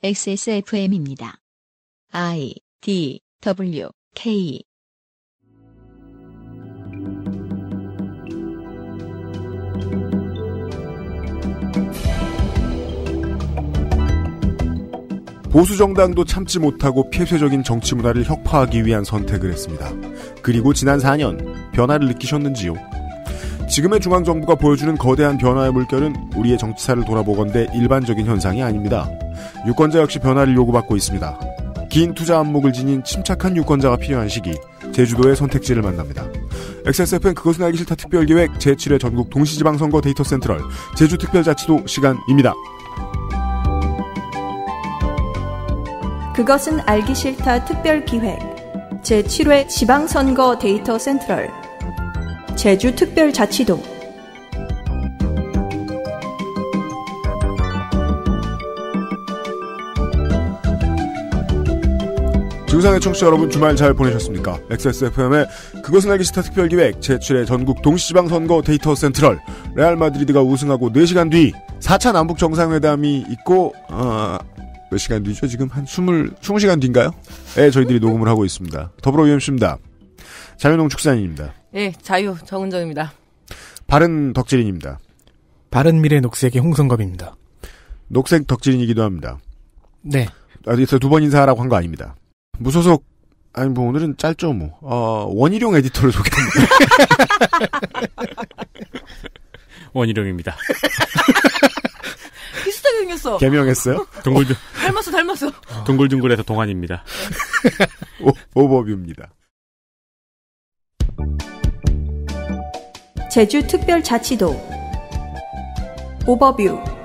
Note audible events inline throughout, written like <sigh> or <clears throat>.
XSFM입니다. I D W K 보수 정당도 참지 못하고 폐쇄적인 정치 문화를 혁파하기 위한 선택을 했습니다. 그리고 지난 4년 변화를 느끼셨는지요? 지금의 중앙 정부가 보여주는 거대한 변화의 물결은 우리의 정치사를 돌아보건대 일반적인 현상이 아닙니다. 유권자 역시 변화를 요구받고 있습니다. 긴 투자 안목을 지닌 침착한 유권자가 필요한 시기, 제주도의 선택지를 만납니다. XSFM 그것은 알기 싫다 특별기획 제7회 전국 동시지방선거 데이터 센트럴 제주특별자치도 시간입니다. 그것은 알기 싫다 특별기획 제7회 지방선거 데이터 센트럴 제주특별자치도 지구상의 청취자 여러분 주말 잘 보내셨습니까? XSFM의 그것은 알기 싫다 특별기획 제7회 전국 동시지방선거 데이터 센트럴 레알 마드리드가 우승하고 4시간 뒤 4차 남북 정상회담이 있고 어, 몇 시간 뒤죠? 지금 한 20, 20시간 뒤인가요? 네, 저희들이 녹음을 하고 있습니다. 더불어 UMC입니다. 자유농 축산인입니다. 네, 자유 정은정입니다. 바른 덕질인입니다. 바른 미래 녹색의 홍성갑입니다. 녹색 덕질인이기도 합니다. 네. 어디서 아, 두번 인사하라고 한 거 아닙니다. 무소속 아니 뭐 오늘은 짧죠 뭐. 어, 원희룡 에디터를 소개합니다. <laughs> 원희룡입니다. <laughs> 비슷하게 생겼어. 개명했어요? 동굴 <laughs> 닮았어 닮았어. 동굴둥굴에서 동안입니다. 오버뷰입니다. 제주 특별자치도 오버뷰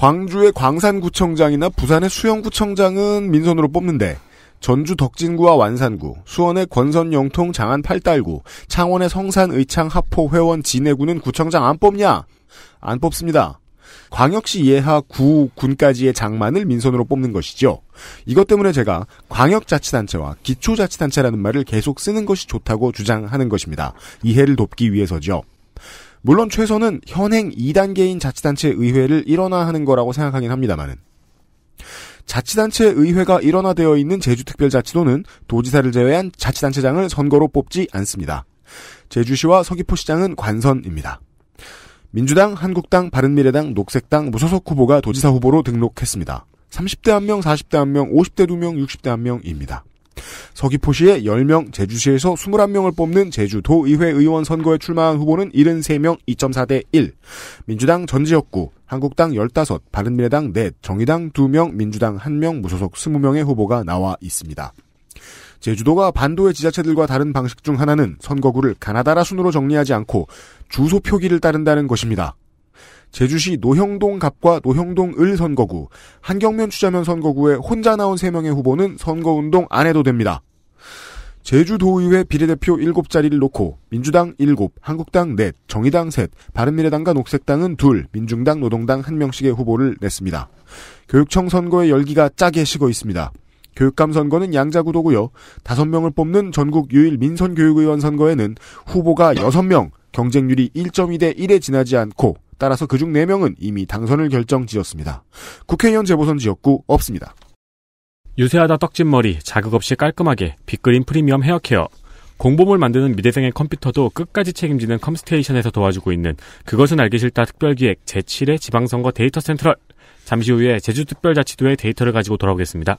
광주의 광산구청장이나 부산의 수영구청장은 민선으로 뽑는데 전주 덕진구와 완산구, 수원의 권선 영통 장안 팔달구, 창원의 성산 의창 합포 회원 진해구는 구청장 안 뽑냐? 안 뽑습니다. 광역시 예하 구 군까지의 장만을 민선으로 뽑는 것이죠. 이것 때문에 제가 광역자치단체와 기초자치단체라는 말을 계속 쓰는 것이 좋다고 주장하는 것입니다. 이해를 돕기 위해서죠. 물론 최소는 현행 2단계인 자치단체 의회를 일원화하는 거라고 생각하긴 합니다만은 자치단체 의회가 일원화되어 있는 제주특별자치도는 도지사를 제외한 자치단체장을 선거로 뽑지 않습니다. 제주시와 서귀포시장은 관선입니다. 민주당, 한국당, 바른미래당, 녹색당, 무소속 후보가 도지사 후보로 등록했습니다. 30대 1명, 40대 1명, 50대 2명, 60대 1명입니다. 서귀포시에 10명, 제주시에서 21명을 뽑는 제주도의회 의원 선거에 출마한 후보는 73명 2.4대 1. 민주당 전 지역구, 한국당 15, 바른미래당 4, 정의당 2명, 민주당 1명, 무소속 20명의 후보가 나와 있습니다. 제주도가 반도의 지자체들과 다른 방식 중 하나는 선거구를 가나다라 순으로 정리하지 않고 주소 표기를 따른다는 것입니다. 제주시 노형동 갑과 노형동 을 선거구, 한경면 추자면 선거구에 혼자 나온 3명의 후보는 선거운동 안 해도 됩니다. 제주도의회 비례대표 7자리를 놓고 민주당 7, 한국당 4, 정의당 3, 바른미래당과 녹색당은 2, 민중당, 노동당 1명씩의 후보를 냈습니다. 교육청 선거의 열기가 짜게 식어 있습니다. 교육감 선거는 양자구도고요. 5명을 뽑는 전국 유일 민선교육의원 선거에는 후보가 6명, 경쟁률이 1.2대 1에 지나지 않고 따라서 그중 4명은 이미 당선을 결정지었습니다. 국회의원 재보선 지역구 없습니다. 유세하다 떡진 머리 자극 없이 깔끔하게 빅그린 프리미엄 헤어케어 공범을 만드는 미대생의 컴퓨터도 끝까지 책임지는 컴스테이션에서 도와주고 있는 그것은 알기 싫다 특별기획 제7회 지방선거 데이터 센트럴 잠시 후에 제주특별자치도의 데이터를 가지고 돌아오겠습니다.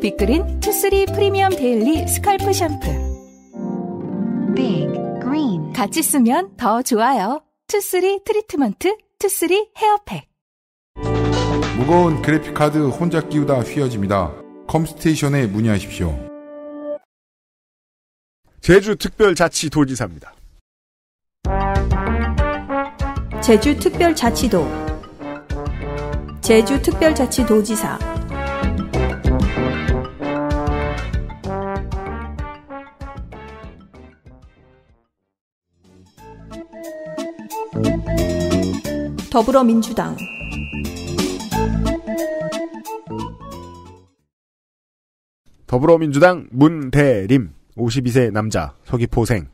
빅그린 투쓰리 프리미엄 데일리 스컬프 샴푸 빅 그린 같이 쓰면 더 좋아요 투쓰리 트리트먼트 투쓰리 헤어팩 무거운 그래픽카드 혼자 끼우다 휘어집니다 컴스테이션에 문의하십시오 제주 특별자치도지사입니다 제주 특별자치도 제주 특별자치도지사 더불어민주당 더불어민주당 문대림 52세 남자 서귀포생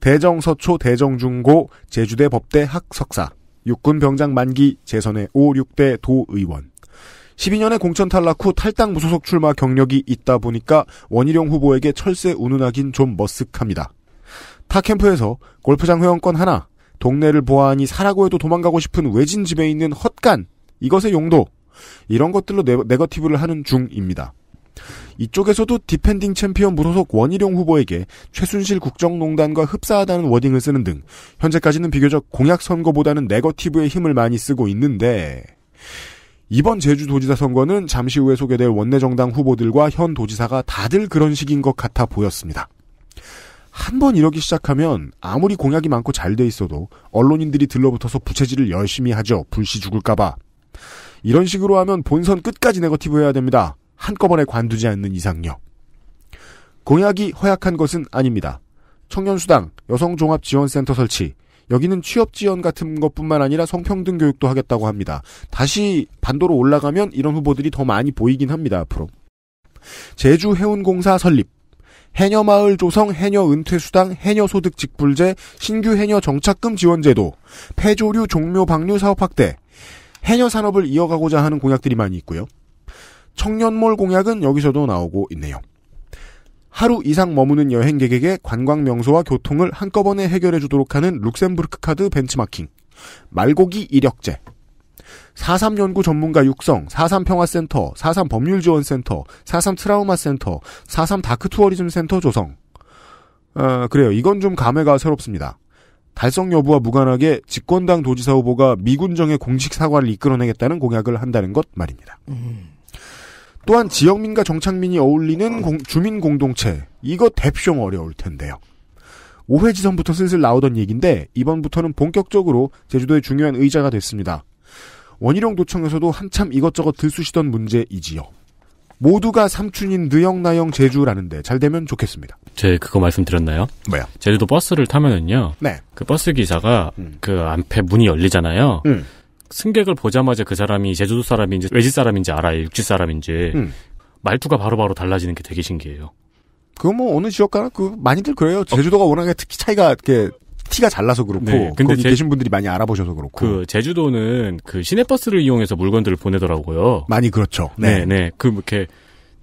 대정서초 대정중고 제주대 법대 학석사 육군병장 만기 재선의 5, 6대 도의원 12년의 공천 탈락 후 탈당 무소속 출마 경력이 있다 보니까 원희룡 후보에게 철새 운운하긴 좀 머쓱합니다. 타 캠프에서 골프장 회원권 하나, 동네를 보아하니 사라고 해도 도망가고 싶은 외진 집에 있는 헛간, 이것의 용도, 이런 것들로 네, 거티브를 하는 중입니다. 이쪽에서도 디펜딩 챔피언 무소속 원희룡 후보에게 최순실 국정농단과 흡사하다는 워딩을 쓰는 등 현재까지는 비교적 공약 선거보다는 네거티브의 힘을 많이 쓰고 있는데 이번 제주도지사 선거는 잠시 후에 소개될 원내정당 후보들과 현 도지사가 다들 그런 식인 것 같아 보였습니다. 한번 이러기 시작하면 아무리 공약이 많고 잘 돼 있어도 언론인들이 들러붙어서 부채질을 열심히 하죠. 불시 죽을까봐. 이런 식으로 하면 본선 끝까지 네거티브 해야 됩니다. 한꺼번에 관두지 않는 이상요. 공약이 허약한 것은 아닙니다. 청년수당, 여성종합지원센터 설치, 여기는 취업지원 같은 것뿐만 아니라 성평등 교육도 하겠다고 합니다. 다시 반도로 올라가면 이런 후보들이 더 많이 보이긴 합니다, 앞으로. 제주 해운공사 설립, 해녀마을 조성, 해녀 은퇴수당, 해녀소득 직불제, 신규 해녀 정착금 지원제도, 폐조류 종묘 방류 사업 확대, 해녀 산업을 이어가고자 하는 공약들이 많이 있고요. 청년몰 공약은 여기서도 나오고 있네요. 하루 이상 머무는 여행객에게 관광 명소와 교통을 한꺼번에 해결해 주도록 하는 룩셈부르크 카드 벤치마킹, 말고기 이력제, 4.3 연구 전문가 육성, 4.3 평화센터, 4.3 법률지원센터, 4.3 트라우마센터, 4.3 다크투어리즘센터 조성. 어, 그래요. 이건 좀 감회가 새롭습니다. 달성 여부와 무관하게 집권당 도지사 후보가 미군정의 공식 사과를 이끌어내겠다는 공약을 한다는 것 말입니다. 음. 또한 지역민과 정착민이 어울리는 공, 주민 공동체 이거 대표형 어려울 텐데요. 5회 지선부터 슬슬 나오던 얘기인데 이번부터는 본격적으로 제주도의 중요한 의자가 됐습니다. 원희룡 도청에서도 한참 이것저것 들쑤시던 문제이지요. 모두가 삼촌인 느영나영 제주라는데 잘 되면 좋겠습니다. 제 그거 말씀드렸나요? 뭐야? 제주도 버스를 타면은요. 네. 그 버스 기사가 음. 그 앞에 문이 열리잖아요. 음. 승객을 보자마자 그 사람이 제주도 사람인지 외지 사람인지 알아요. 육지 사람인지. 음. 말투가 바로바로 바로 달라지는 게 되게 신기해요. 그뭐 어느 지역 가나 그 많이들 그래요. 제주도가 워낙에 특히 차이가 이렇게 티가 잘 나서 그렇고 네, 근데 거기 제, 계신 분들이 많이 알아보셔서 그렇고 그 제주도는 그 시내버스를 이용해서 물건들을 보내더라고요. 많이 그렇죠. 네, 네, 네. 그 뭐 이렇게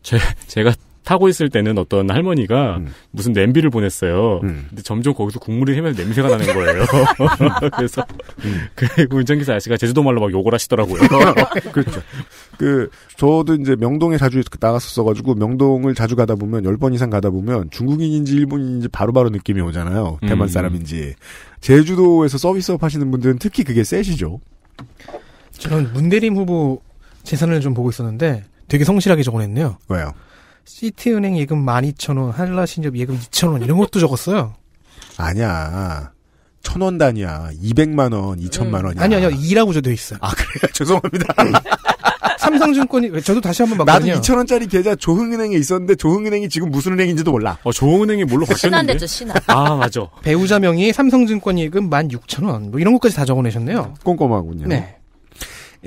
제, <laughs> 제가 타고 있을 때는 어떤 할머니가 음. 무슨 냄비를 보냈어요. 음. 근데 점점 거기서 국물이 헤매서 냄새가 나는 거예요. <laughs> 그래서 음. 그리고 기사 아저씨가 제주도 말로 막 욕을 하시더라고요. <laughs> 그렇죠. 그 저도 이제 명동에 자주 나갔었어가지고 명동을 자주 가다 보면 열 번 이상 가다 보면 중국인인지 일본인인지 바로바로 느낌이 오잖아요. 대만 음. 사람인지 제주도에서 서비스업 하시는 분들은 특히 그게 세시죠. 저는 문대림 후보 재산을 좀 보고 있었는데 되게 성실하게 적어냈네요. 왜요? 시티은행 예금 12,000원, 한라신협 예금 2,000원 이런 것도 적었어요. 아니야. 1 0 0 0원 단위야. 200만 원, 2 0 0 0만 원이야. 아니요, 아니요. 2라고 저돼 있어요. 아, 그래요? <laughs> 죄송합니다. <laughs> 삼성증권이 저도 다시 한번 봤거든요. 나도 2천 원짜리 계좌 조흥은행에 있었는데 조흥은행이 지금 무슨 은행인지도 몰라. 어, 조흥은행이 뭘로 바뀌었는데? 신한대죠, 신한. 아, 맞아. 배우자 명의 삼성증권 예금 16,000원. 뭐 이런 것까지 다 적어내셨네요. 꼼꼼하군요. 네.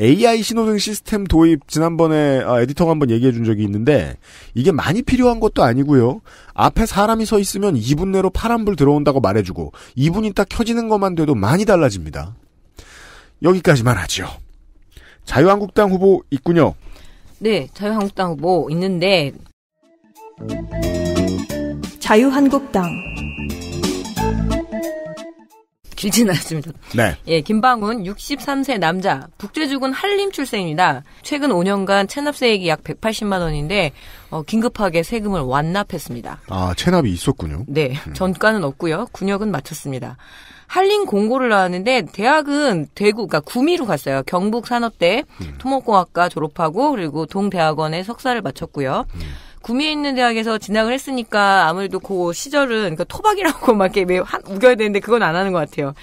AI 신호등 시스템 도입 지난번에 아, 에디터가 한번 얘기해 준 적이 있는데 이게 많이 필요한 것도 아니고요. 앞에 사람이 서 있으면 2분 내로 파란불 들어온다고 말해주고 2분이 딱 켜지는 것만 돼도 많이 달라집니다. 여기까지만 하죠. 자유한국당 후보 있군요. 네, 자유한국당 후보 있는데 자유한국당 길진 않았습니다. 네. 예, 김방훈 63세 남자 국제주군 한림 출생입니다. 최근 5년간 체납세액이 약 180만 원인데 어, 긴급하게 세금을 완납했습니다. 아, 체납이 있었군요. 네, 음. 전과는 없고요. 군역은 마쳤습니다. 한림 공고를 나왔는데 대학은 대구 그러니까 구미로 갔어요. 경북 산업대 음. 토목공학과 졸업하고 그리고 동대학원에 석사를 마쳤고요. 음. 구미에 있는 대학에서 진학을 했으니까 아무래도 그 시절은 그 토박이라고 <laughs> 막 이렇게 매우 한, 우겨야 되는데 그건 안 하는 것 같아요.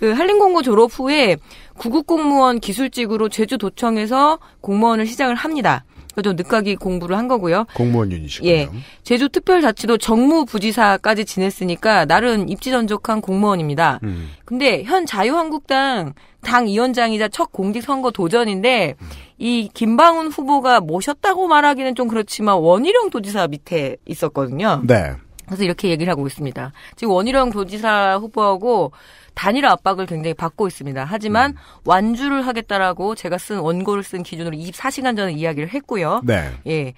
그 한림공고 졸업 후에 구국공무원 기술직으로 제주도청에서 공무원을 시작을 합니다. 좀 늦가기 공부를 한 거고요. 공무원 윤이군요 예. 제주 특별자치도 정무부지사까지 지냈으니까 나름 입지전적한 공무원입니다. 음. 근데 현 자유한국당 당 위원장이자 첫 공직선거 도전인데 음. 이 김방훈 후보가 모셨다고 말하기는 좀 그렇지만 원희룡 도지사 밑에 있었거든요. 네. 그래서 이렇게 얘기를 하고 있습니다. 지금 원희룡 도지사 후보하고 단일화 압박을 굉장히 받고 있습니다. 하지만 음. 완주를 하겠다라고 제가 쓴 원고를 쓴 기준으로 24시간 전에 이야기를 했고요. 네. 예.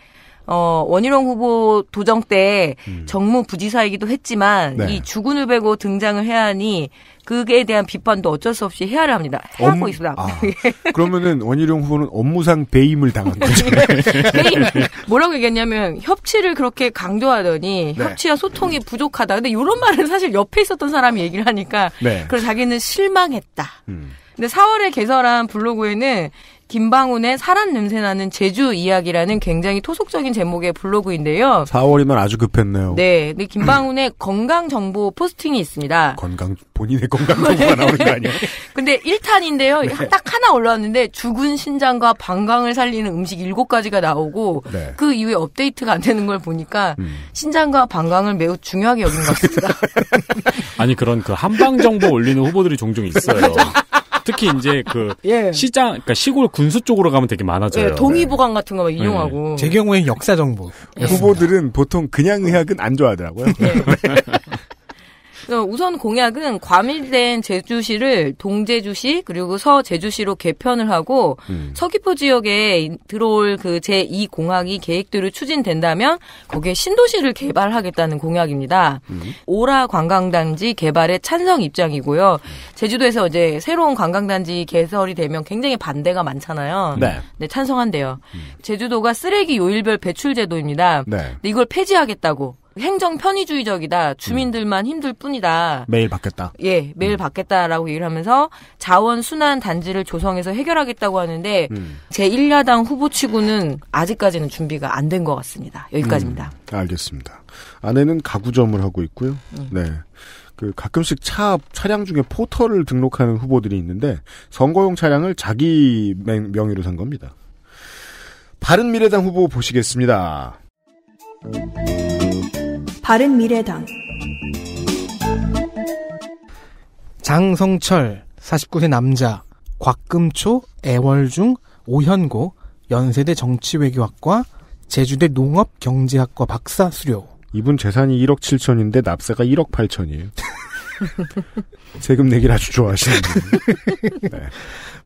어, 원희룡 후보 도정 때 음. 정무 부지사이기도 했지만 네. 이 주군을 베고 등장을 해야 하니 그에 대한 비판도 어쩔 수 없이 해야를 합니다. 해야 하고 있습니다. 아, <laughs> 예. 그러면은 원희룡 후보는 업무상 배임을 당한 거죠. <laughs> 네. 배임. 뭐라고 얘기했냐면 협치를 그렇게 강조하더니 네. 협치와 소통이 부족하다. 근데 이런 말은 사실 옆에 있었던 사람이 얘기를 하니까 네. 그래서 자기는 실망했다. 음. 근데 4월에 개설한 블로그에는 김방훈의 사람 냄새나는 제주 이야기라는 굉장히 토속적인 제목의 블로그인데요. 4월이면 아주 급했네요. 네. 근데 김방훈의 <clears throat> 건강 정보 포스팅이 있습니다. 건강 본인의 건강 정보가 나오는 거 아니에요? <laughs> 근데 1탄인데요. 네. 딱 하나 올라왔는데 죽은 신장과 방광을 살리는 음식 7가지가 나오고 네. 그 이후에 업데이트가 안 되는 걸 보니까 음. 신장과 방광을 매우 중요하게 여긴 것 같습니다. <laughs> 아니 그런 그 한방 정보 올리는 후보들이 종종 있어요. <laughs> 특히 이제 그 <laughs> 예. 시장, 그러니까 시골 군수 쪽으로 가면 되게 많아져요. 예, 동의보강 네. 같은 거 네. 이용하고. 제 경우엔 역사 정보. 예. <laughs> 후보들은 보통 그냥 의학은 안 좋아하더라고요. 예. <laughs> 네. 어, 우선 공약은 과밀된 제주시를 동제주시 그리고 서제주시로 개편을 하고 음. 서귀포 지역에 들어올 그 제2 공항이 계획대로 추진된다면 거기에 신도시를 개발하겠다는 공약입니다. 음. 오라 관광단지 개발에 찬성 입장이고요. 제주도에서 이제 새로운 관광단지 개설이 되면 굉장히 반대가 많잖아요. 네. 네 찬성한대요. 음. 제주도가 쓰레기 요일별 배출 제도입니다. 네. 근데 이걸 폐지하겠다고 행정 편의주의적이다. 음. 주민들만 힘들 뿐이다. 매일 받겠다. 예, 매일 음. 받겠다라고 얘기를 하면서 자원 순환 단지를 조성해서 해결하겠다고 하는데 음. 제 1야당 후보 치고는 아직까지는 준비가 안 된 것 같습니다. 여기까지입니다. 음, 알겠습니다. 아내는 가구점을 하고 있고요. 음. 네. 그 가끔씩 차 차량 중에 포털을 등록하는 후보들이 있는데 선거용 차량을 자기 명, 명의로 산 겁니다. 바른미래당 후보 보시겠습니다. 바른미래당 장성철 49세 남자 곽금초 애월중 오현고 연세대 정치외교학과 제주대 농업경제학과 박사 수료 이분 재산이 1억 7천인데 납세가 1억 8천이에요 <laughs> 세금 내기를 아주 좋아하시는 분 <laughs> 네.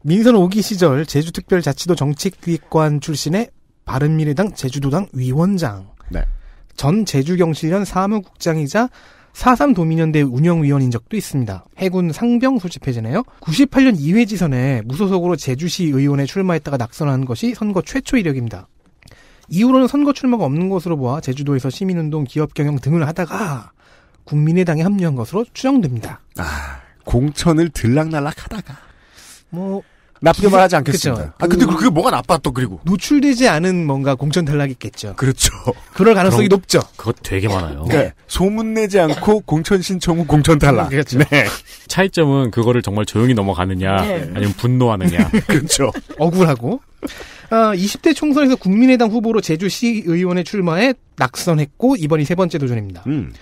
민선 5기 시절 제주특별자치도 정책기획관 출신의 바른미래당 제주도당 위원장 네. 전 제주경실련 사무국장이자 4.3 도민연대 운영위원인 적도 있습니다. 해군 상병 소집해제네요 98년 2회 지선에 무소속으로 제주시 의원에 출마했다가 낙선한 것이 선거 최초 이력입니다. 이후로는 선거 출마가 없는 것으로 보아 제주도에서 시민운동, 기업경영 등을 하다가 국민의당에 합류한 것으로 추정됩니다. 아, 공천을 들락날락 하다가. 뭐, 나쁘게 기사, 말하지 않겠습니다. 그, 아 근데 그게 뭐가 나빠 또 그리고 노출되지 않은 뭔가 공천 탈락이겠죠. 그렇죠. 그럴 가능성이 그럼, 높죠. 그거 되게 많아요. 그러니까 네. 소문 내지 않고 <laughs> 공천 신청 후 공천 탈락. 그렇죠. 네. 차이점은 그거를 정말 조용히 넘어가느냐 네. 아니면 분노하느냐. <laughs> 그렇죠. 억울하고 어, 20대 총선에서 국민의당 후보로 제주시 의원에 출마해 낙선했고 이번이 세 번째 도전입니다. 음.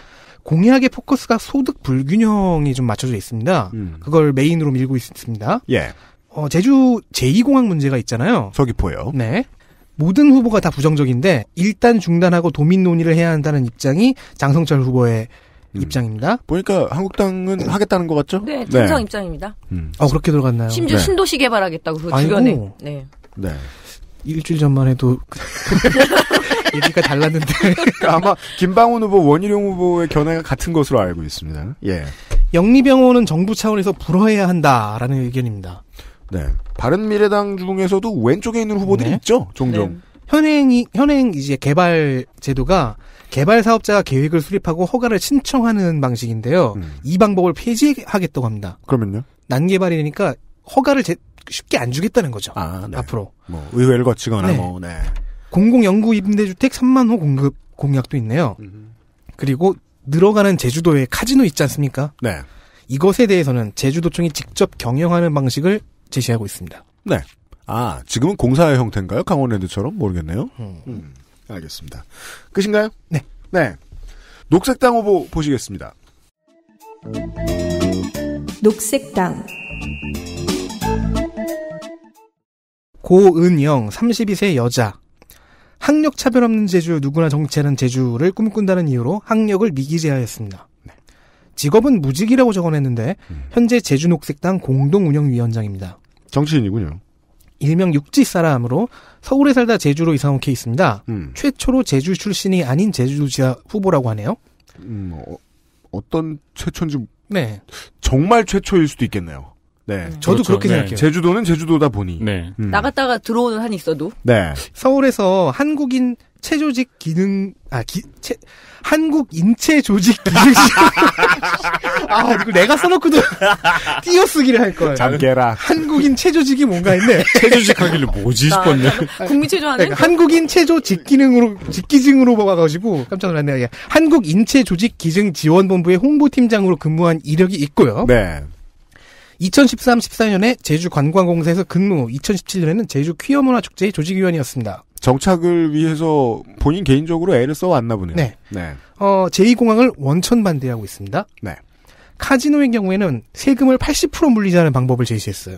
공약의 포커스가 소득 불균형이 좀 맞춰져 있습니다. 음. 그걸 메인으로 밀고 있습니다. 예. 어, 제주 제2공항 문제가 있잖아요. 서귀포요. 네. 모든 후보가 다 부정적인데 일단 중단하고 도민 논의를 해야 한다는 입장이 장성철 후보의 음. 입장입니다. 보니까 한국당은 하겠다는 것 같죠? 네, 통상 네. 입장입니다. 음. 아 그렇게 들어갔나요? 심지어 네. 신도시 개발하겠다고 그아고 주변에. 네. 네. 일주일 전만 해도 <laughs> 얘기가 달랐는데 그러니까 아마 김방훈 후보, 원희룡 후보의 견해가 같은 것으로 알고 있습니다. 예. 영리병원은 정부 차원에서 불허해야 한다라는 의견입니다. 네. 바른 미래당 중에서도 왼쪽에 있는 후보들이 네. 있죠. 종종. 네. 현행이 현행 이제 개발 제도가 개발 사업자가 계획을 수립하고 허가를 신청하는 방식인데요. 음. 이 방법을 폐지하겠다고 합니다. 그러면요? 난개발이니까 허가를 제, 쉽게 안 주겠다는 거죠. 아, 네. 앞으로. 뭐 의회를 거치거나 네. 뭐 네. 공공연구 임대주택 3만 호 공급 공약도 있네요. 음. 그리고 늘어가는 제주도에 카지노 있지 않습니까? 네. 이것에 대해서는 제주도청이 직접 경영하는 방식을 제시하고 있습니다. 네. 아, 지금은 공사의 형태인가요? 강원랜드처럼? 모르겠네요. 음. 음, 알겠습니다. 끝인가요? 네. 네. 녹색당 후보 보시겠습니다. 녹색당 고은영 32세 여자 학력 차별 없는 제주 누구나 정치하는 제주를 꿈꾼다는 이유로 학력을 미기재하였습니다. 직업은 무직이라고 적어냈는데 음. 현재 제주녹색당 공동운영위원장입니다. 정치인이군요. 일명 육지 사람으로 서울에 살다 제주로 이사 온 케이스입니다. 음. 최초로 제주 출신이 아닌 제주도지사 후보라고 하네요. 음, 어, 떤 최초인지 네. 정말 최초일 수도 있겠네요. 네. 네. 저도 그렇죠. 그렇게 네. 생각해요. 제주도는 제주도다 보니. 네. 음. 나갔다가 들어오는 한 있어도. 네. 서울에서 한국인 체조직 기능 아 기, 체, 한국 인체 조직 기능식 <laughs> 아 이거 내가 써놓고도 <laughs> 띄어쓰기를 할 거예요. 잠깨라. 한국인 체조직이 뭔가 있네. 체조직 하길래 뭐지 싶었네. 국민 체조하는 그러니까 한국인 체조 직기능으로 직기증으로 뽑아가지고 깜짝 놀랐네요. 예. 한국 인체 조직 기증 지원본부의 홍보팀장으로 근무한 이력이 있고요. 네. 2013-14년에 제주 관광공사에서 근무, 2017년에는 제주 퀴어 문화 축제의 조직위원이었습니다. 정착을 위해서 본인 개인적으로 애를 써왔나 보네요. 네. 네. 어, 제2공항을 원천 반대하고 있습니다. 네. 카지노의 경우에는 세금을 80% 물리자는 방법을 제시했어요.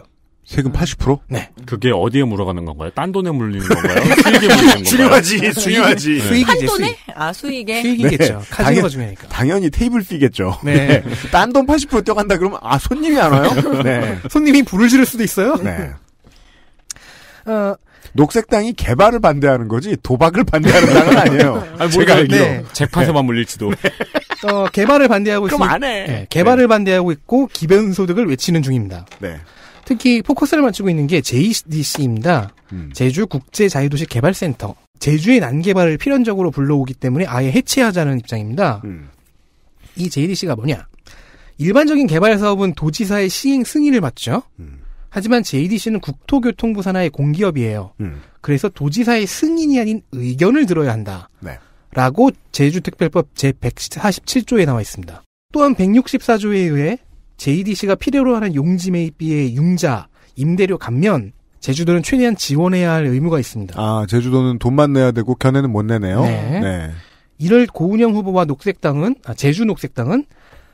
세금 80%? 음. 네. 그게 어디에 물어가는 건가요? 딴 돈에 물리는 <laughs> 건가요? 수익에 물리는 건가요? 중요하지, 중요하지. 수익이죠. 돈에? 아, 수익에? 수익이겠죠. 네. 카지노가 중요하니까. 당연히 테이블 피겠죠. 네. 네. <laughs> 딴 돈 80% 뛰어간다 그러면, 아, 손님이 안 와요? <laughs> 네. 네. 손님이 불을 지를 수도 있어요? 네. 어, 녹색당이 개발을 반대하는 거지 도박을 반대하는 당은 아니에요. 아니, 제가 알기로 네. 재판에만 물릴지도. 네. 어, 개발을 반대하고 있고 그럼 안 해. 네, 개발을 네. 반대하고 있고 기변 소득을 외치는 중입니다. 네. 특히 포커스를 맞추고 있는 게 JDC입니다. 음. 제주 국제 자유도시 개발센터. 제주의 난개발을 필연적으로 불러오기 때문에 아예 해체하자는 입장입니다. 음. 이 JDC가 뭐냐? 일반적인 개발 사업은 도지사의 시행 승인을 받죠. 음. 하지만 JDC는 국토교통부 산하의 공기업이에요. 음. 그래서 도지사의 승인이 아닌 의견을 들어야 한다. 네. 라고 제주특별법 제147조에 나와 있습니다. 또한 164조에 의해 JDC가 필요로 하는 용지 매입비의 융자, 임대료 감면 제주도는 최대한 지원해야 할 의무가 있습니다. 아, 제주도는 돈만 내야 되고 견해는 못 내네요. 네. 네. 이를 고은영 후보와 녹색당은 아, 제주 녹색당은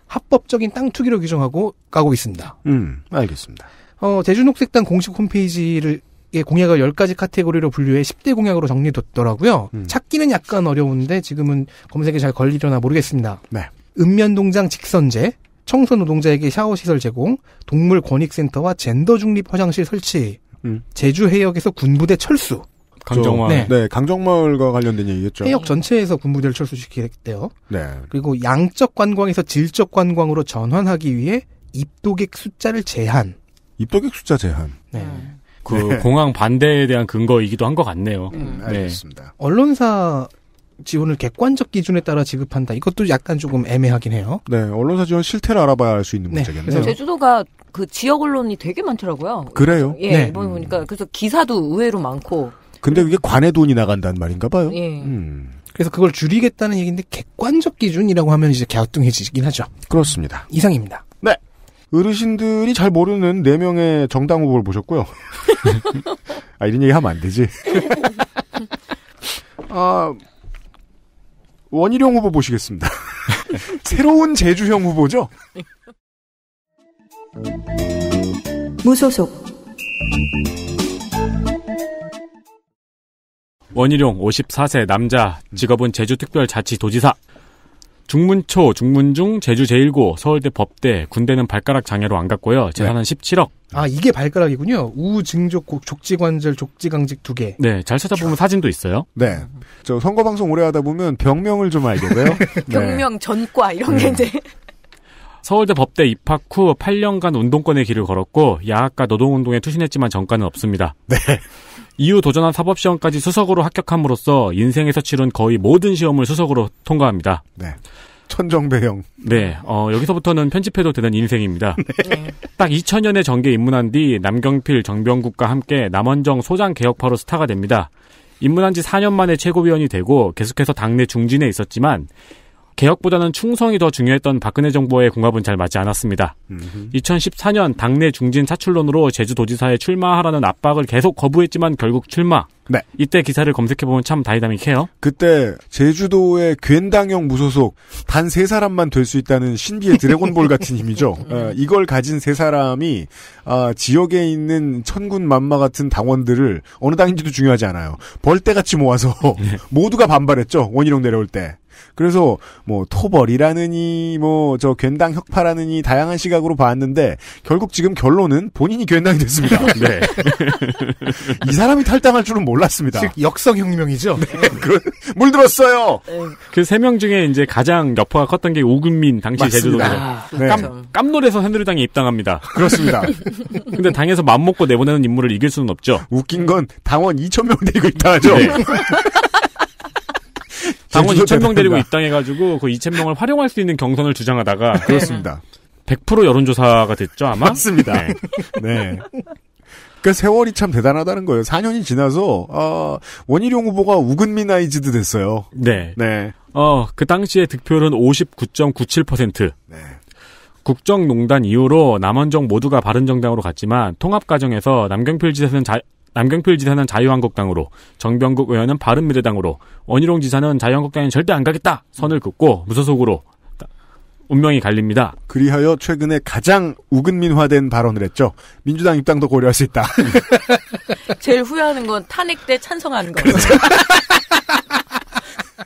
합법적인 땅 투기로 규정하고 가고 있습니다. 음, 알겠습니다. 어, 제주 녹색당 공식 홈페이지를 예, 공약을 10가지 카테고리로 분류해 10대 공약으로 정리됐더라고요. 음. 찾기는 약간 어려운데 지금은 검색이잘 걸리려나 모르겠습니다. 네. 읍면동장 직선제, 청소 노동자에게 샤워 시설 제공, 동물 권익센터와 젠더 중립 화장실 설치, 음. 제주 해역에서 군부대 철수. 강정마을. 네. 네. 강정마을과 관련된 얘기겠죠. 해역 전체에서 군부대를 철수시키겠대요. 네. 그리고 양적 관광에서 질적 관광으로 전환하기 위해 입도객 숫자를 제한. 입도객 숫자 제한. 네. 음. 네. 그 네. 공항 반대에 대한 근거이기도 한 것 같네요. 음, 네. 알겠습니다. 네. 언론사 지원을 객관적 기준에 따라 지급한다. 이것도 약간 조금 애매하긴 해요. 네, 언론사 지원 실태를 알아봐야 알 수 있는 네. 문제겠네요. 제주도가 그 지역 언론이 되게 많더라고요. 그래요? 예, 네. 이번에 뭐 보니까 그래서 기사도 의외로 많고. 근데 그게 관의 돈이 나간다는 말인가 봐요. 예. 음. 그래서 그걸 줄이겠다는 얘기인데 객관적 기준이라고 하면 이제 갸우뚱해지긴 하죠. 그렇습니다. 이상입니다. 네. 어르신들이 잘 모르는 4명의 정당 후보를 보셨고요. <laughs> 아, 이런 얘기 하면 안 되지. <laughs> 아, 원희룡 후보 보시겠습니다. <laughs> 새로운 제주형 후보죠? 무소속 원희룡 54세 남자 직업은 제주특별자치도지사 중문초, 중문중, 제주제일고, 서울대 법대, 군대는 발가락 장애로 안 갔고요. 네. 재산은 네. 17억. 아, 이게 발가락이군요. 우증족, 족지관절, 족지강직 두 개. 네, 잘 찾아보면 사진도 있어요. 네. 저 선거방송 오래 하다 보면 병명을 좀 알겠네요. <laughs> 네. 병명, 네. 전과, 이런 게 네. 이제. 서울대 법대 입학 후 8년간 운동권의 길을 걸었고 야학과 노동운동에 투신했지만 전과는 없습니다. 네. 이후 도전한 사법시험까지 수석으로 합격함으로써 인생에서 치른 거의 모든 시험을 수석으로 통과합니다. 네. 천정배형. 네, 어, 여기서부터는 편집해도 되는 인생입니다. <laughs> 네. 딱 2000년에 정계 입문한 뒤 남경필, 정병국과 함께 남원정 소장 개혁파로 스타가 됩니다. 입문한 지 4년 만에 최고위원이 되고 계속해서 당내 중진에 있었지만 개혁보다는 충성이 더 중요했던 박근혜 정부의 공합은 잘 맞지 않았습니다. 음흠. 2014년 당내 중진 차출론으로 제주도지사에 출마하라는 압박을 계속 거부했지만 결국 출마. 네. 이때 기사를 검색해보면 참 다이나믹해요. 그때 제주도의 괜당형 무소속 단 세 사람만 될 수 있다는 신비의 드래곤볼 <laughs> 같은 힘이죠. 어, 이걸 가진 세 사람이 어, 지역에 있는 천군 만마 같은 당원들을 어느 당인지도 중요하지 않아요. 벌떼같이 모아서 네. 모두가 반발했죠. 원희룡 내려올 때. 그래서 뭐 토벌이라느니 뭐저 괜당 혁파라느니 다양한 시각으로 봤는데 결국 지금 결론은 본인이 괜당이 됐습니다. <laughs> 네. 이 사람이 탈당할 줄은 몰랐습니다. 즉 역성혁명이죠. 네, 그, 물들었어요. 그 세 명 중에 이제 가장 여파가 컸던 게 오금민 당시 제주도죠. 아, 네. 깜, 그렇죠. 놀해서 새누리당에 입당합니다. 그렇습니다. <laughs> 근데 당에서 맘먹고 내보내는 인물을 이길 수는 없죠. 웃긴 건 당원 2천 명되고있다하죠 네. <laughs> 당원 2,000명 데리고 입당해가지고 그 2,000명을 활용할 수 있는 경선을 주장하다가 네. 그렇습니다. 100% 여론조사가 됐죠 아마. 맞습니다. 네. 네. 그니까 세월이 참 대단하다는 거예요. 4년이 지나서 어, 원희룡 후보가 우근미나이즈드 됐어요. 네. 네. 어, 그 당시에 득표율은 59.97%. 네. 국정농단 이후로 남원정 모두가 바른정당으로 갔지만 통합 과정에서 남경필 지사는 자, 남경필 지사는 자유한국당으로 정병국 의원은 바른미래당으로 원희룡 지사는 자유한국당에 절대 안 가겠다 선을 긋고 무소속으로 운명이 갈립니다. 그리하여 최근에 가장 우근민화된 발언을 했죠. 민주당 입당도 고려할 수 있다. <laughs> 제일 후회하는 건 탄핵 때 찬성하는 거죠. 그렇죠.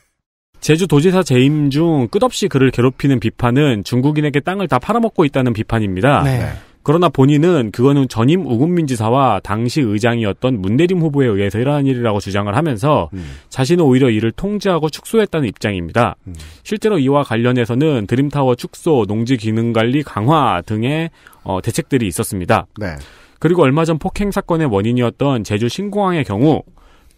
<laughs> 제주도지사 재임 중 끝없이 그를 괴롭히는 비판은 중국인에게 땅을 다 팔아먹고 있다는 비판입니다. 네. 네. 그러나 본인은 그거는 전임 우군민 지사와 당시 의장이었던 문대림 후보에 의해서 일어난 일이라고 주장을 하면서 음. 자신은 오히려 이를 통제하고 축소했다는 입장입니다. 음. 실제로 이와 관련해서는 드림타워 축소, 농지기능관리 강화 등의 어, 대책들이 있었습니다. 네. 그리고 얼마 전 폭행 사건의 원인이었던 제주 신공항의 경우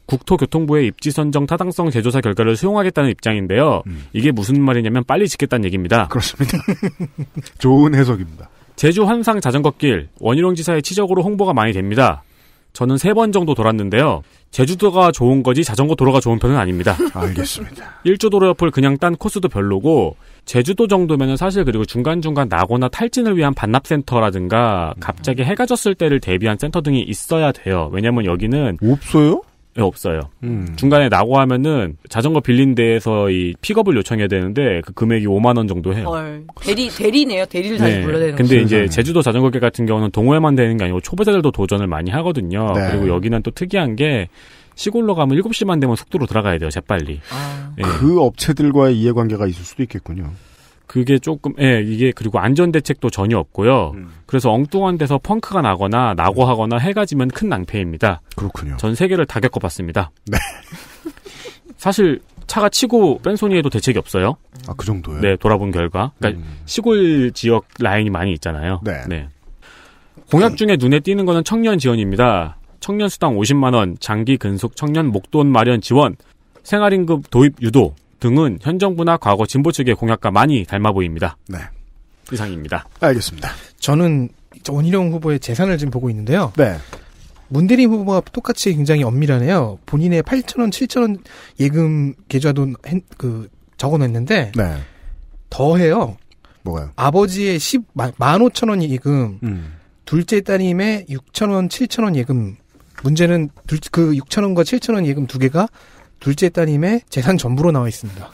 국토교통부의 입지 선정 타당성 제조사 결과를 수용하겠다는 입장인데요. 음. 이게 무슨 말이냐면 빨리 짓겠다는 얘기입니다. 그렇습니다. <laughs> 좋은 해석입니다. 제주 환상 자전거길 원희룡 지사의 치적으로 홍보가 많이 됩니다. 저는 세 번 정도 돌았는데요. 제주도가 좋은 거지 자전거 도로가 좋은 편은 아닙니다. <laughs> 알겠습니다. 1조 도로 옆을 그냥 딴 코스도 별로고 제주도 정도면 사실 그리고 중간중간 나거나 탈진을 위한 반납센터라든가 갑자기 해가 졌을 때를 대비한 센터 등이 있어야 돼요. 왜냐면 여기는 없어요? 예, 없어요. 음. 중간에 나고 하면은 자전거 빌린 데에서 이 픽업을 요청해야 되는데 그 금액이 5만 원 정도 해요. 헐. 대리 대리네요. 대리를 다시 네. 불러야 되는 근데 거죠. 이제 음. 제주도 자전거길 같은 경우는 동호회만 되는 게 아니고 초보자들도 도전을 많이 하거든요. 네. 그리고 여기는 또 특이한 게 시골로 가면 7시만 되면 속도로 들어가야 돼요. 재빨리. 아. 네. 그 업체들과의 이해관계가 있을 수도 있겠군요. 그게 조금 예 이게 그리고 안전 대책도 전혀 없고요. 음. 그래서 엉뚱한 데서 펑크가 나거나 낙오하거나 해가 지면 큰 낭패입니다. 그렇군요. 전 세계를 다 겪어봤습니다. 네. <laughs> 사실 차가 치고 뺀소니에도 대책이 없어요. 아그 정도요? 네 돌아본 결과 그러니까 음. 시골 지역 라인이 많이 있잖아요. 네. 네. 공약 중에 눈에 띄는 거는 청년 지원입니다. 청년 수당 50만 원, 장기 근속 청년 목돈 마련 지원, 생활임금 도입 유도, 등은 현 정부나 과거 진보 측의 공약과 많이 닮아 보입니다. 네. 이상입니다. 알겠습니다. 저는 원희룡 후보의 재산을 지금 보고 있는데요. 네. 문대림 후보와 똑같이 굉장히 엄밀하네요. 본인의 8천원, 7천원 예금 계좌도그 적어놨는데 네. 더해요. 뭐가요? 아버지의 10, 만 5천원 예금, 음. 둘째 따님의 6천원, 7천원 예금. 문제는 둘, 그 6천원과 7천원 예금 두 개가 둘째 따님의 재산 전부로 나와 있습니다.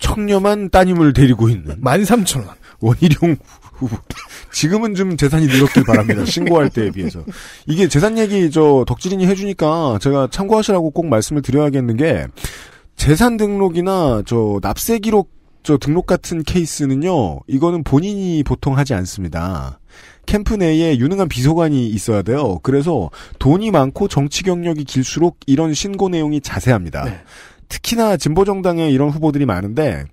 청렴한 따님을 데리고 있는 만3 0 0 0원 원희룡 지금은 좀 재산이 늘었길 바랍니다. 신고할 때에 비해서. 이게 재산 얘기 저 덕질인이 해주니까 제가 참고하시라고 꼭 말씀을 드려야겠는 게 재산 등록이나 저 납세 기록 저 등록 같은 케이스는요. 이거는 본인이 보통 하지 않습니다. 캠프 내에 유능한 비서관이 있어야 돼요. 그래서 돈이 많고 정치 경력이 길수록 이런 신고 내용이 자세합니다. 네. 특히나 진보정당에 이런 후보들이 많은데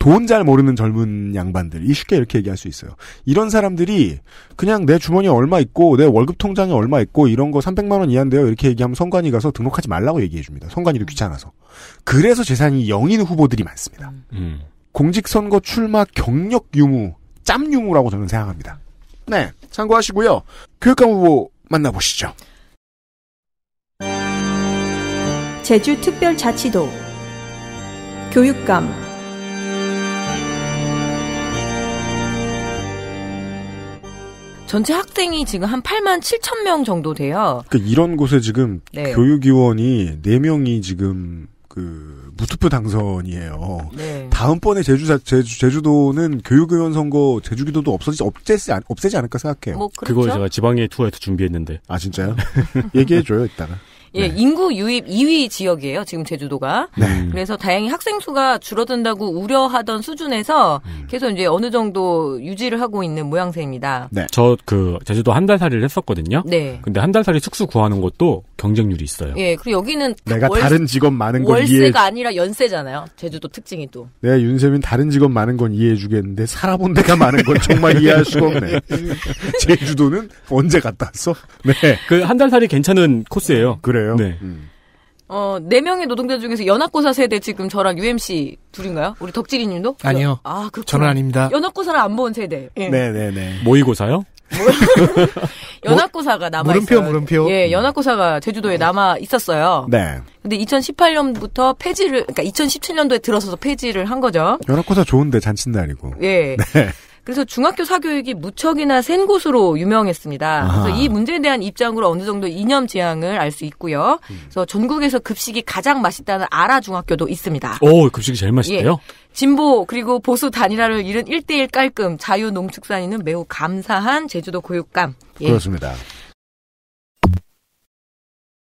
돈 잘 모르는 젊은 양반들 이 쉽게 이렇게 얘기할 수 있어요. 이런 사람들이 그냥 내 주머니에 얼마 있고 내 월급 통장에 얼마 있고 이런 거 300만 원이한데요 이렇게 얘기하면 선관위 가서 등록하지 말라고 얘기해 줍니다. 선관위도 음. 귀찮아서. 그래서 재산이 0인 후보들이 많습니다. 음. 음. 공직선거 출마 경력 유무, 짬 유무라고 저는 생각합니다. 네, 참고하시고요. 교육감 후보 만나보시죠. 제주특별자치도 교육감 전체 학생이 지금 한 8만 7천 명 정도 돼요. 그러니까 이런 곳에 지금 네. 교육위원이 4명이 지금 그 무투표 당선이에요. 네. 다음번에 제주 제주 제주도는 교육의원 선거 제주기도도 없어지 없애지 없애지 않을까 생각해요. 뭐 그렇죠? 그걸 제가 지방에 투어에서 준비했는데. 아 진짜요? <laughs> 얘기해 줘요 이따가. 예, 네. 인구 유입 2위 지역이에요. 지금 제주도가. 네. 그래서 다행히 학생 수가 줄어든다고 우려하던 수준에서 음. 계속 이제 어느 정도 유지를 하고 있는 모양새입니다. 네. 저 그 제주도 한 달 살이를 했었거든요. 네. 근데 한 달 살이 숙소 구하는 것도 경쟁률이 있어요. 예. 그리고 여기는 내가 월, 다른 직업 많은 걸 월세가 이해해... 아니라 연세잖아요. 제주도 특징이 또. 네, 윤세민 다른 직업 많은 건 이해해 주겠는데 살아본 데가 많은 건 정말 이해할 수가 없네. <laughs> 제주도는 언제 갔다 왔어? 네. 그 한 달 살이 괜찮은 코스예요. 그래 그래요? 네. 음. 어, 네 명의 노동자 중에서 연합고사 세대 지금 저랑 UMC 둘인가요? 우리 덕질이 님도? 아니요. 아, 그렇 저는 아닙니다. 연합고사를 안 본 세대. 네, 예. 네네네. 네. 모의고사요? <laughs> 연합고사가 남아 있어요. 물음표 예, 연합고사가 제주도에 음. 남아 있었어요. 네. 근데 2018년부터 폐지를 그러니까 2017년도에 들어서서 폐지를 한 거죠. 연합고사 좋은데 잔칫날이고. 예. 네. 그래서 중학교 사교육이 무척이나 센 곳으로 유명했습니다. 그래서 아. 이 문제에 대한 입장으로 어느 정도 이념 지향을 알 수 있고요. 음. 그래서 전국에서 급식이 가장 맛있다는 아라 중학교도 있습니다. 오, 급식이 제일 맛있대요? 예. 진보 그리고 보수 단일화를 이룬 1대1 깔끔 자유농축산인은 매우 감사한 제주도 교육감. 예. 그렇습니다.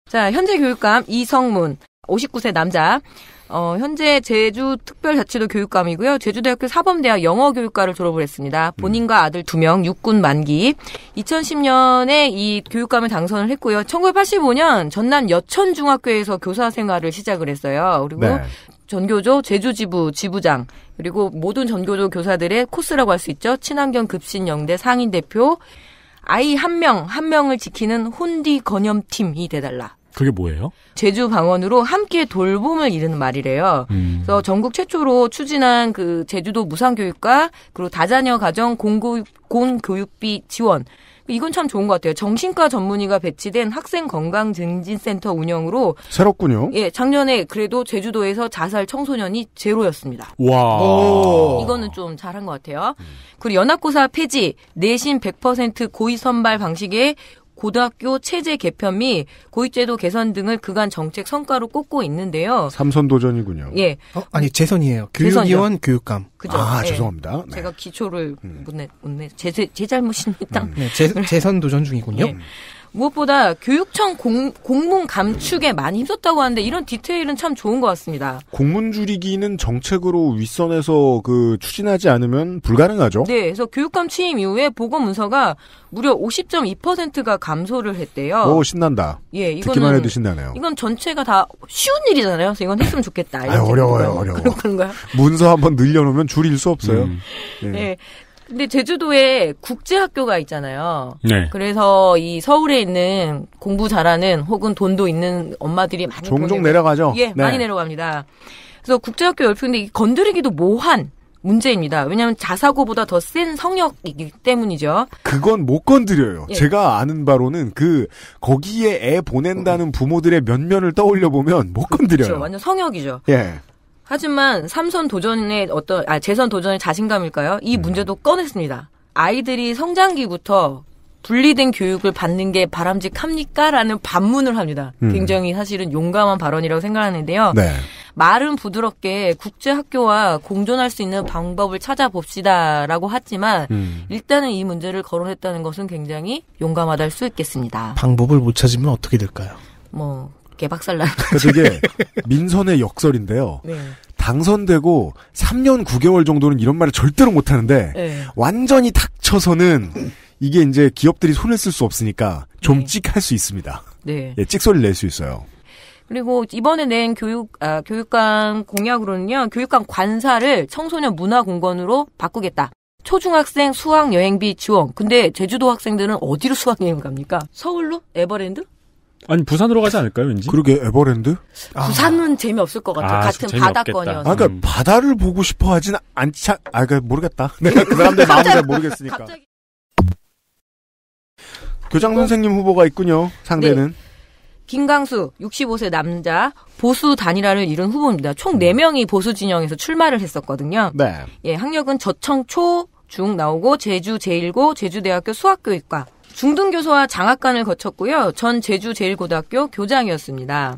자, 현재 교육감 이성문 59세 남자. 어, 현재 제주 특별자치도 교육감이고요. 제주대학교 사범대학 영어교육과를 졸업을 했습니다. 본인과 아들 두 명 육군 만기. 2010년에 이 교육감에 당선을 했고요. 1985년 전남 여천중학교에서 교사 생활을 시작을 했어요. 그리고 네. 전교조 제주지부 지부장 그리고 모든 전교조 교사들의 코스라고 할 수 있죠. 친환경 급신 영대 상인 대표 아이 한 명, 한 명을 지키는 혼디 건염팀이 돼달라. 그게 뭐예요? 제주 방언으로 함께 돌봄을 이르는 말이래요. 음. 그래서 전국 최초로 추진한 그 제주도 무상교육과 그리고 다자녀 가정 공교육, 공교육비 지원 이건 참 좋은 것 같아요. 정신과 전문의가 배치된 학생 건강 증진센터 운영으로 새롭군요. 예, 작년에 그래도 제주도에서 자살 청소년이 제로였습니다. 와, 오. 이거는 좀 잘한 것 같아요. 그리고 연합고사 폐지, 내신 100% 고위 선발 방식의 고등학교 체제 개편 및 고위제도 개선 등을 그간 정책 성과로 꼽고 있는데요. 삼선 도전이군요. 예. 어, 아니 재선이에요. 교육위원 교육감. 그죠. 아 예. 죄송합니다. 네. 제가 기초를 음. 못내 못내 제, 제 잘못입니다. 음. 네, 재, 재선 도전 중이군요. 예. 무엇보다 교육청 공, 공문 감축에 많이 힘썼다고 하는데 이런 디테일은 참 좋은 것 같습니다. 공문 줄이기는 정책으로 윗선에서 그 추진하지 않으면 불가능하죠. 네, 그래서 교육감 취임 이후에 보건 문서가 무려 50.2%가 감소를 했대요. 오 신난다. 예, 이거는, 듣기만 해도 신나네요. 이건 전체가 다 쉬운 일이잖아요. 그래서 이건 했으면 좋겠다. 아 어려워요, 어려워. <laughs> 그런 건가요? 문서 한번 늘려놓으면 줄일 수 없어요. 음. 예. 네. 근데 제주도에 국제학교가 있잖아요. 네. 그래서 이 서울에 있는 공부 잘하는 혹은 돈도 있는 엄마들이 많이 종종 보내고, 내려가죠. 예, 네. 많이 내려갑니다. 그래서 국제학교 열풍인데 건드리기도 모한 문제입니다. 왜냐하면 자사고보다 더 센 성역이기 때문이죠. 그건 못 건드려요. 예. 제가 아는 바로는 그 거기에 애 보낸다는 부모들의 면면을 떠올려 보면 못 건드려요. 그렇죠. 완전 성역이죠. 예. 하지만 삼선 도전의 어떤 아 재선 도전의 자신감일까요? 이 음. 문제도 꺼냈습니다. 아이들이 성장기부터 분리된 교육을 받는 게 바람직합니까라는 반문을 합니다. 음. 굉장히 사실은 용감한 발언이라고 생각하는데요. 네. 말은 부드럽게 국제학교와 공존할 수 있는 방법을 찾아봅시다라고 하지만 음. 일단은 이 문제를 거론했다는 것은 굉장히 용감하다 할 수 있겠습니다. 방법을 못 찾으면 어떻게 될까요? 뭐 개박살나그게 민선의 역설인데요. <laughs> 네. 당선되고 3년 9개월 정도는 이런 말을 절대로 못하는데 네. 완전히 닥쳐서는 이게 이제 기업들이 손을 쓸 수 없으니까 좀 네. 찍할 수 있습니다. 네. 예, 찍소리를 낼 수 있어요. 그리고 이번에 낸 교육 아, 교육감 공약으로는요 교육감 관사를 청소년 문화 공간으로 바꾸겠다. 초중학생 수학 여행비 지원. 근데 제주도 학생들은 어디로 수학 여행 갑니까? 서울로? 에버랜드? 아니 부산으로 가지 않을까요, 왠지? 그러게 에버랜드? 아. 부산은 재미없을 것 같아요. 아, 같은 재미없겠다. 바다권이어서. 아, 그러니까 음. 바다를 보고 싶어 하진 않지, 않- 아, 그러니까 모르겠다. <laughs> 내가 그 사람들 마음을 모르겠으니까. 갑자기 교장 선생님 후보가 있군요. 상대는 네. 김강수 65세 남자 보수 단일화를 이룬 후보입니다. 총 4명이 보수 진영에서 출마를 했었거든요. 네. 예, 학력은 저청 초, 중 나오고 제주 제1고 제주대학교 수학교육과 중등교사와 장학관을 거쳤고요. 전 제주제일고등학교 교장이었습니다.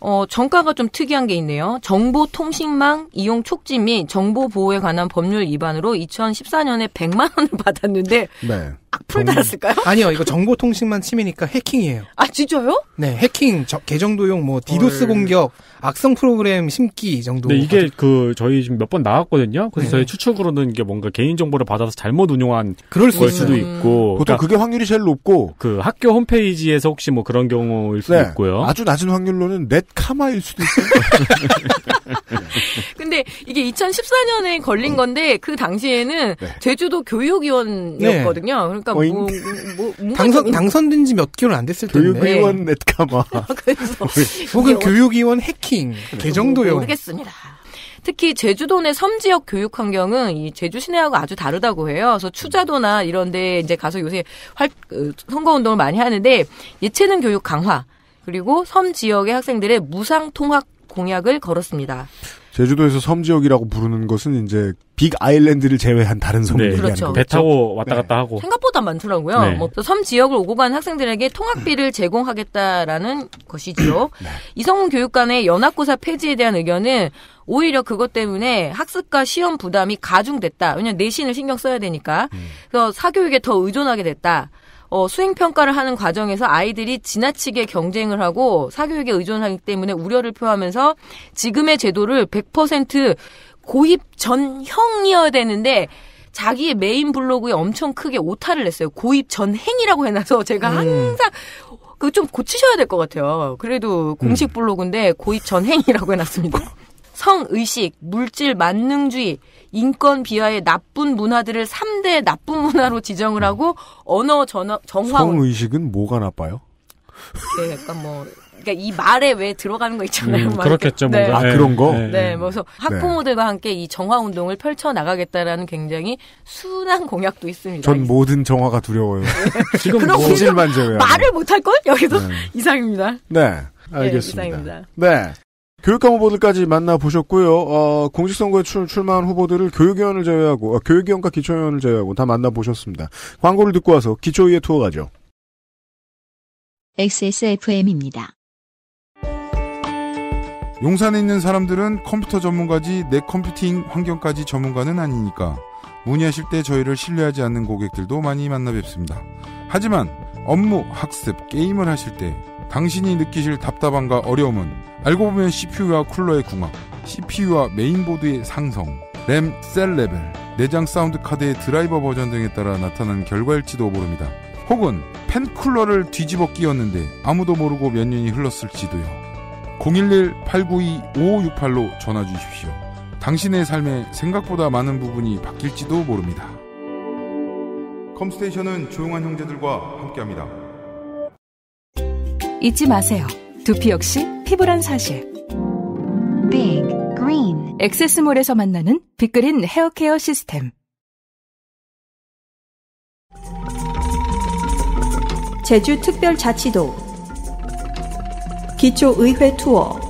어, 정가가 좀 특이한 게 있네요. 정보통신망 이용 촉진 및 정보보호에 관한 법률 위반으로 2014년에 100만 원을 <laughs> 받았는데 네. 악플 달았을까요? 아니요, 이거 정보통신만 침해니까 해킹이에요. 아, 진짜요? 네, 해킹, 저, 계정 도용, 뭐, 디도스 헐. 공격, 악성 프로그램 심기 정도. 네, 이게 그, 저희 지금 몇 번 나왔거든요? 그래서 네. 저희 추측으로는 이게 뭔가 개인정보를 받아서 잘못 운용한 그럴 걸있어 수도 있고. 보통 그러니까 그게 확률이 제일 높고. 그 학교 홈페이지에서 혹시 뭐 그런 경우일 수도 네, 있고요. 아주 낮은 확률로는 넷 카마일 수도 있고. <laughs> <laughs> 근데 이게 2014년에 걸린 건데 그 당시에는 네. 제주도 교육위원이었거든요. 네. 그러니까 뭐, 뭐, 뭐 당선 당선된 지 몇 개월 안 됐을 텐데. 교육위원 넷카마. 뭐. <laughs> 그래서 뭐, 혹은 어- 교육위원 해킹 그 음, 정도요. 모르겠습니다. 특히 제주도 내 섬 지역 교육 환경은 이 제주 시내하고 아주 다르다고 해요. 그래서 추자도나 이런데 이제 가서 요새 활 그 선거 운동을 많이 하는데 예체능 교육 강화 그리고 섬 지역의 학생들의 무상 통학 공약을 걸었습니다. 제주도에서 섬 지역이라고 부르는 것은 이제 빅 아일랜드를 제외한 다른 섬을 네. 얘기하는 그렇죠. 배 타고 왔다 갔다 네. 하고 생각보다 많더라고요. 네. 뭐섬 지역을 오고 간 학생들에게 통학비를 제공하겠다라는 것이지요. <clears throat> 네. 이성훈 교육관의 연합고사 폐지에 대한 의견은 오히려 그것 때문에 학습과 시험 부담이 가중됐다. 왜냐면 하 내신을 신경 써야 되니까. 음. 그래서 사교육에 더 의존하게 됐다. 어, 수행 평가를 하는 과정에서 아이들이 지나치게 경쟁을 하고 사교육에 의존하기 때문에 우려를 표하면서 지금의 제도를 100% 고입 전형이어야 되는데 자기의 메인 블로그에 엄청 크게 오타를 냈어요. 고입 전행이라고 해놔서 제가 음. 항상 음. 그좀 고치셔야 될 것 같아요. 그래도 공식 음. 블로그인데 고입 전행이라고 해놨습니다. <laughs> 성의식, 물질 만능주의, 인권 비하의 나쁜 문화들을 3대 나쁜 문화로 지정을 하고 언어 전화, 정화 성의식은 뭐가 나빠요? 네, 약간 뭐 그러니까 이 말에 왜 들어가는 거 있잖아요. 음, 그렇겠죠, 아, 네. 아 그런 거. 네, 네, 네. 그래서 학부모들과 네. 함께 이 정화 운동을 펼쳐 나가겠다라는 굉장히 순한 공약도 있습니다. 전 모든 정화가 두려워요. <laughs> 네. 지금 뭐질만 제요 말을 못할 걸 여기서 네. 이상입니다. 네, 알겠습니다. 이상입니다. 네, 교육감 후보들까지 만나보셨고요. 어, 공직선거에 출, 마한 후보들을 교육위원을 제외하고, 어, 교육위원과 기초위원을 제외하고 다 만나보셨습니다. 광고를 듣고 와서 기초위에 투어 가죠. XSFM입니다. 용산에 있는 사람들은 컴퓨터 전문가지 내 컴퓨팅 환경까지 전문가는 아니니까 문의하실 때 저희를 신뢰하지 않는 고객들도 많이 만나 뵙습니다. 하지만 업무, 학습, 게임을 하실 때 당신이 느끼실 답답함과 어려움은 알고 보면 CPU와 쿨러의 궁합, CPU와 메인보드의 상성, 램, 셀 레벨, 내장 사운드 카드의 드라이버 버전 등에 따라 나타난 결과일지도 모릅니다. 혹은 팬쿨러를 뒤집어 끼웠는데 아무도 모르고 몇 년이 흘렀을지도요. 011-892-5568로 전화 주십시오. 당신의 삶에 생각보다 많은 부분이 바뀔지도 모릅니다. 컴스테이션은 조용한 형제들과 함께합니다. 잊지 마세요. 두피 역시 피부란 사실. Big Green. 엑세스몰에서 만나는 빅그린 헤어케어 시스템. 제주특별자치도 기초의회 투어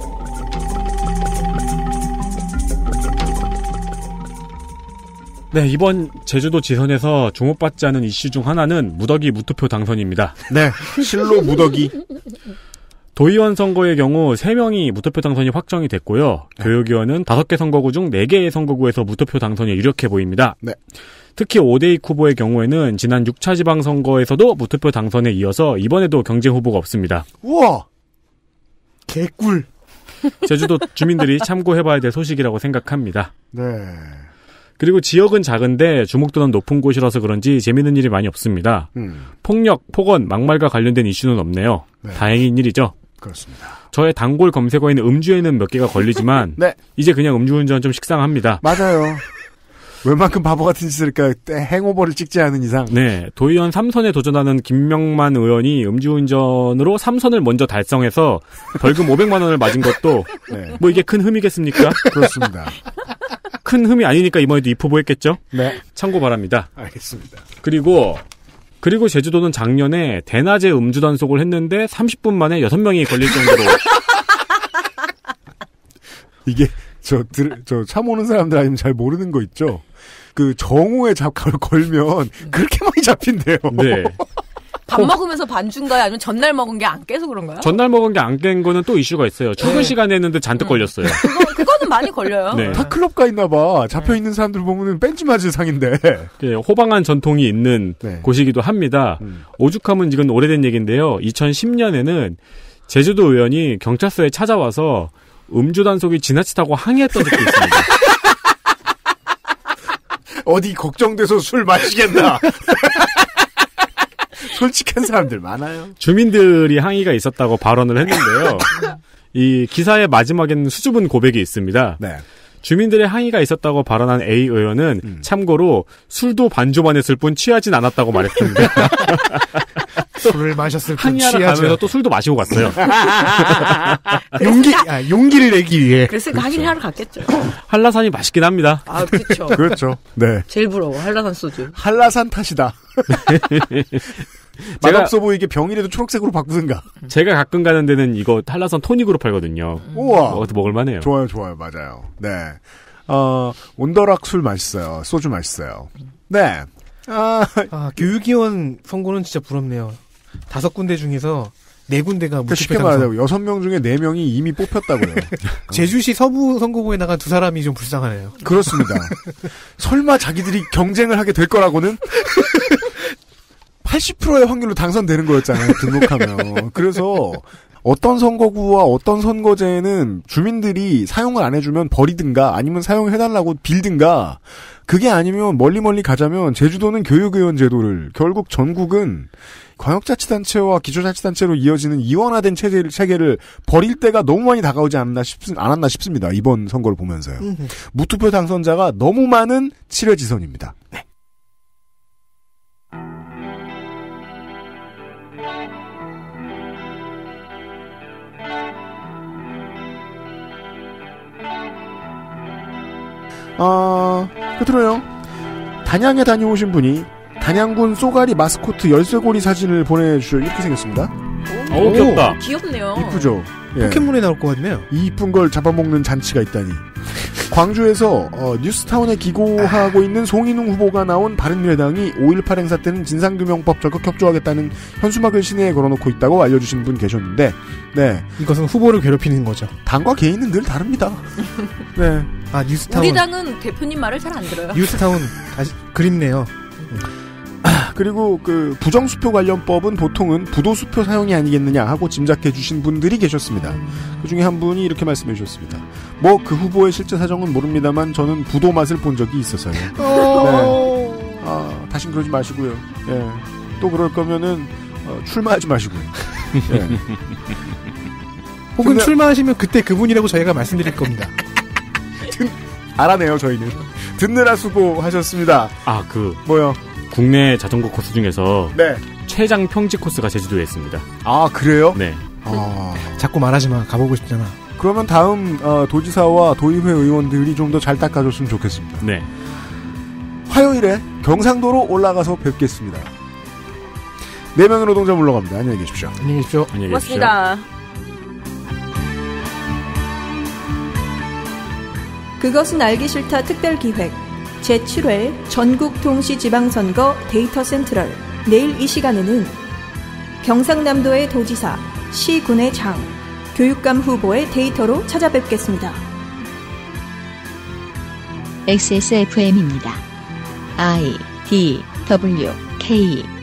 네, 이번 제주도 지선에서 주목받지 않은 이슈 중 하나는 무더기 무투표 당선입니다. 네, 실로 무더기. 도의원 선거의 경우 3명이 무투표 당선이 확정이 됐고요. 네. 교육위원은 5개 선거구 중 4개의 선거구에서 무투표 당선이 유력해 보입니다. 네. 특히 5대2 후보의 경우에는 지난 6차 지방선거에서도 무투표 당선에 이어서 이번에도 경쟁 후보가 없습니다. 우와! 개꿀! 제주도 주민들이 참고해봐야 될 소식이라고 생각합니다. 네. 그리고 지역은 작은데 주목도는 높은 곳이라서 그런지 재밌는 일이 많이 없습니다. 음. 폭력, 폭언, 막말과 관련된 이슈는 없네요. 네. 다행인 일이죠. 그렇습니다. 저의 단골 검색어에는 음주에는 몇 개가 걸리지만 <laughs> 네. 이제 그냥 음주운전 좀 식상합니다. 맞아요. 웬만큼 바보 같은 짓을 할러니 행오버를 찍지 않은 이상. 네. 도의원 3선에 도전하는 김명만 의원이 음주운전으로 3선을 먼저 달성해서 벌금 500만 원을 맞은 것도 <laughs> 네. 뭐 이게 큰 흠이겠습니까? 그렇습니다. 큰 흠이 아니니까 이번에도 입후보 했겠죠? 네. 참고 바랍니다. 알겠습니다. 그리고 그리고 제주도는 작년에 대낮에 음주 단속을 했는데 30분 만에 6명이 걸릴 정도로 <laughs> 이게 저들저참 오는 사람들 아니면 잘 모르는 거 있죠. 그 정오에 잡가를 걸면 그렇게 많이 잡힌대요. 네. <laughs> 밥 먹으면서 반준 거야? 아니면 전날 먹은 게 안 깨서 그런가요? 전날 먹은 게 안 깬 거는 또 이슈가 있어요. 출근 네. 시간에 했는데 잔뜩 음. 걸렸어요. 그거, 많이 걸려요. 네. 다 클럽 가 있나 봐. 잡혀 네. 있는 사람들 보면은 뺀지 맞은 상인데. 네, <laughs> 호방한 전통이 있는 네. 곳이기도 합니다. 음. 오죽하면 이건 오래된 얘기인데요. 2010년에는 제주도 의원이 경찰서에 찾아와서 음주 단속이 지나치다고 항의했던 적도 있습니다. <laughs> 어디 걱정돼서 술 마시겠나. <laughs> 솔직한 사람들 많아요. 주민들이 항의가 있었다고 발언을 했는데요. 이 기사의 마지막에는 수줍은 고백이 있습니다. 네. 주민들의 항의가 있었다고 발언한 A 의원은 음. 참고로 술도 반조만 했을 뿐 취하진 않았다고 말했습니다. <laughs> 술을 마셨을 뿐 취하면서 또 술도 마시고 갔어요. <laughs> 용기 아, 용기를 내기 위해. 그래서 그렇죠. 항의하러 갔겠죠. <laughs> 한라산이 맛있긴 합니다. 아 그렇죠. 그렇죠. 네. 제일 부러워 한라산 소주. 한라산 탓이다. 제가 맛없어 보이게 병이라도 초록색으로 바꾸든가. <laughs> 제가 가끔 가는 데는 이거 한라산 토닉으로 팔거든요. 음. 우와. 먹어도 먹을만해요. 좋아요, 좋아요, 맞아요. 네. 어, 온더락 술 맛있어요. 소주 맛있어요. 네. 아, 아 교육위원 선거는 진짜 부럽네요. 다섯 군데 중에서 네 군데가 무러니 그러니까 쉽게 말하자면 여섯 명 중에 네 명이 이미 뽑혔다고요. <laughs> 제주시 서부 선거구에 나간 두 사람이 좀 불쌍하네요. 그렇습니다. <laughs> 설마 자기들이 경쟁을 하게 될 거라고는 80%의 확률로 당선되는 거였잖아요. 등록하면. 그래서 어떤 선거구와 어떤 선거제는 주민들이 사용을 안 해주면 버리든가 아니면 사용해달라고 빌든가 그게 아니면 멀리 멀리 가자면 제주도는 교육의원 제도를 결국 전국은 광역자치단체와 기초자치단체로 이어지는 이원화된 체제를 체계를 버릴 때가 너무 많이 다가오지 않나 았싶 않았나 싶습니다 이번 선거를 보면서요 무투표 당선자가 너무 많은 칠해지선입니다 아, 끝으로요. 단양에 다녀오신 분이 단양군 쏘가리 마스코트 열쇠고리 사진을 보내주셔 이렇게 생겼습니다. 오, 오 귀엽다. 귀엽네요. 이쁘죠? 예. 포켓몬에 나올 것 같네요. 이 이쁜 걸 잡아먹는 잔치가 있다니. 광주에서 어, 뉴스타운에 기고하고 있는 송인웅 후보가 나온 바른미래당이 5.18 행사 때는 진상규명법 적극 협조하겠다는 현수막을 시내에 걸어놓고 있다고 알려주신 분 계셨는데, 네. 이것은 후보를 괴롭히는 거죠. 당과 개인은 늘 다릅니다. <laughs> 네. 아, 뉴스타운. 우리 당은 대표님 말을 잘 안 들어요. 뉴스타운, 다 아, 그립네요. 음. 그리고 그 부정수표 관련법은 보통은 부도수표 사용이 아니겠느냐 하고 짐작해 주신 분들이 계셨습니다. 그 중에 한 분이 이렇게 말씀해 주셨습니다. 뭐 그 후보의 실제 사정은 모릅니다만 저는 부도 맛을 본 적이 있어서요 어. 네. 아, 다신 그러지 마시고요. 예. 또 그럴 거면은 어, 출마하지 마시고요. 예. 혹은 근데... 출마하시면 그때 그분이라고 저희가 말씀드릴 겁니다. 듣... <laughs> 알아내요 저희는 듣느라 수고하셨습니다. 아그 뭐요? 국내 자전거 코스 중에서 네. 최장 평지 코스가 제주도에 있습니다. 아 그래요? 네. 아... 그, 자꾸 말하지 마. 가보고 싶잖아. 그러면 다음 어, 도지사와 도의회 의원들이 좀 더 잘 닦아줬으면 좋겠습니다. 네. 화요일에 경상도로 올라가서 뵙겠습니다. 네 명의 노동자 물러갑니다. 안녕히 계십시오. 안녕히 계십시오. 안녕히 계십시오. 고맙습니다. 그것은 알기 싫다 특별 기획. 제7회 전국 동시지방선거 데이터 센트럴 내일 이 시간에는 경상남도의 도지사, 시군의 장, 교육감 후보의 데이터로 찾아뵙겠습니다. XSFM입니다. I D W K